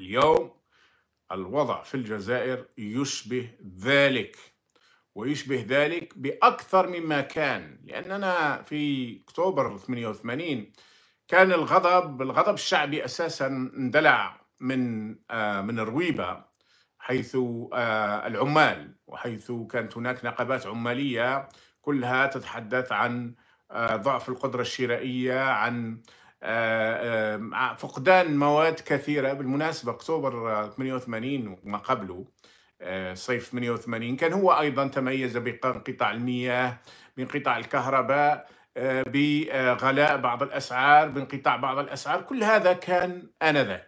اليوم الوضع في الجزائر يشبه ذلك ويشبه ذلك بأكثر مما كان لأننا في أكتوبر 88 كان الغضب الغضب الشعبي أساسا اندلع من آه، من الرويبة حيث آه، العمال وحيث كانت هناك نقابات عمالية كلها تتحدث عن آه، ضعف القدرة الشرائية عن آه، آه، فقدان مواد كثيره بالمناسبه اكتوبر 88 وما قبله آه، صيف 88 كان هو ايضا تميز بانقطاع المياه بانقطاع الكهرباء بغلاء بعض الاسعار بانقطاع بعض الاسعار كل هذا كان انذاك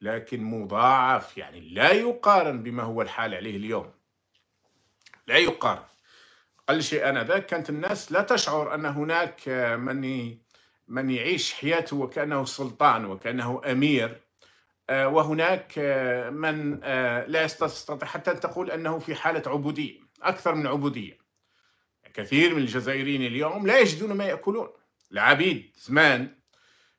لكن مضاعف يعني لا يقارن بما هو الحال عليه اليوم لا يقارن اقل شيء انذاك كانت الناس لا تشعر ان هناك من من يعيش حياته وكأنه سلطان وكأنه أمير آه، وهناك آه، من آه، لا يستطيع حتى أن تقول أنه في حالة عبودية أكثر من عبودية كثير من الجزائريين اليوم لا يجدون ما يأكلون العبيد زمان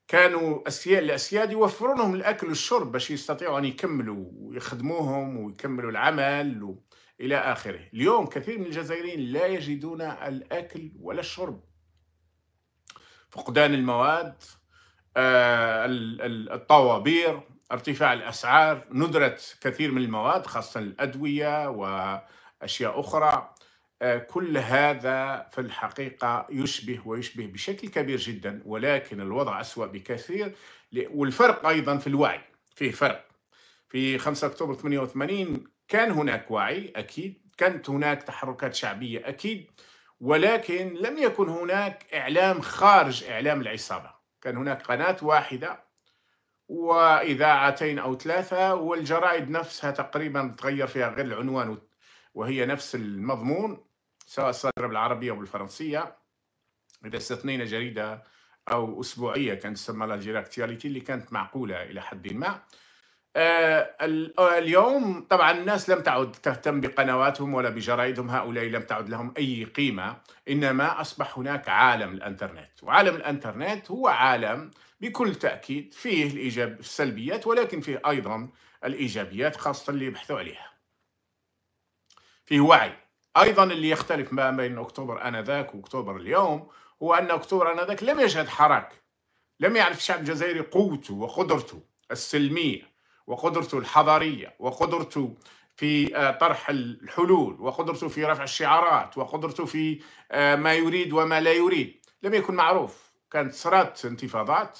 كانوا الأسياد يوفرون لهم الأكل والشرب باش يستطيعوا أن يكملوا ويخدموهم ويكملوا العمل إلى آخره اليوم كثير من الجزائريين لا يجدون الأكل ولا الشرب فقدان المواد آه، الطوابير ارتفاع الاسعار ندره كثير من المواد خاصه الادويه واشياء اخرى آه، كل هذا في الحقيقه يشبه ويشبه بشكل كبير جدا ولكن الوضع اسوا بكثير والفرق ايضا في الوعي فيه فرق في 5 اكتوبر 88 كان هناك وعي اكيد كانت هناك تحركات شعبيه اكيد ولكن لم يكن هناك إعلام خارج إعلام العصابة كان هناك قناة واحدة وإذاعتين أو ثلاثة والجرائد نفسها تقريبا تغير فيها غير العنوان وهي نفس المضمون سواء صدر بالعربية أو بالفرنسية إذا استثنينا جريدة أو أسبوعية كانت تسمى لا اللي كانت معقولة إلى حد ما آه، آه، اليوم طبعا الناس لم تعد تهتم بقنواتهم ولا بجرائدهم هؤلاء لم تعد لهم أي قيمة إنما أصبح هناك عالم الأنترنت وعالم الأنترنت هو عالم بكل تأكيد فيه الإيجاب السلبيات ولكن فيه أيضا الإيجابيات خاصة اللي يبحثوا عليها فيه وعي أيضا اللي يختلف ما بين أكتوبر آنذاك وأكتوبر اليوم هو أن أكتوبر آنذاك لم يشهد حراك لم يعرف الشعب الجزائري قوته وقدرته السلمية وقدرته الحضاريه وقدرته في آه، طرح الحلول وقدرته في رفع الشعارات وقدرته في آه، ما يريد وما لا يريد لم يكن معروف كانت صرات انتفاضات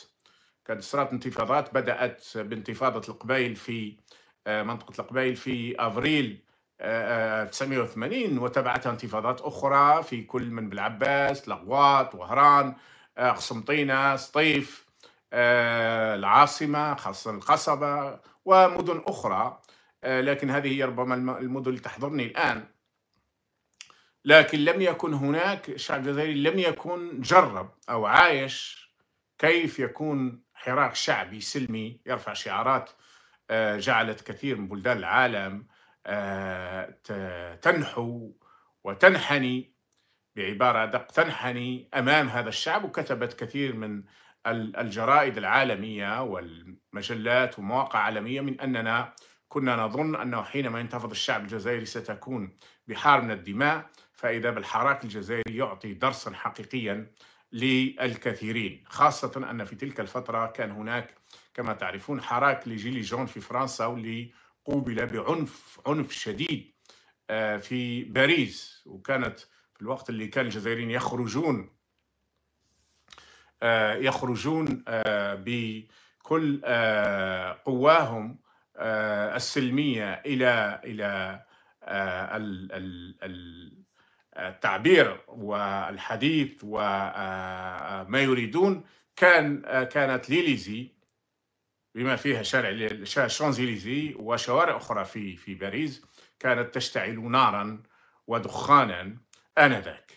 كانت صرات انتفاضات بدات بانتفاضه القبائل في آه، منطقه القبائل في افريل 1980 وتبعتها انتفاضات اخرى في كل من بالعباس لغوات وهران قسنطينه سطيف آه، العاصمة خاصة القصبة ومدن أخرى آه، لكن هذه هي ربما المدن اللي تحضرني الآن لكن لم يكن هناك الشعب الجزائري لم يكن جرب أو عايش كيف يكون حراك شعبي سلمي يرفع شعارات آه، جعلت كثير من بلدان العالم تنحو وتنحني بعبارة أدق تنحني أمام هذا الشعب وكتبت كثير من الجرائد العالمية والمجلات ومواقع عالمية من أننا كنا نظن أنه حينما ينتفض الشعب الجزائري ستكون بحار من الدماء فإذا بالحراك الجزائري يعطي درسا حقيقيا للكثيرين خاصة أن في تلك الفترة كان هناك كما تعرفون حراك لجيلي جون في فرنسا واللي قوبل بعنف عنف شديد آه، في باريس وكانت في الوقت اللي كان الجزائريين يخرجون آه، يخرجون آه، بكل آه، قواهم السلميه الى الى التعبير والحديث وما يريدون كان كانت ليليزي بما فيها شارع شانزليزي وشوارع اخرى في في باريس كانت تشتعل نارا ودخانا انذاك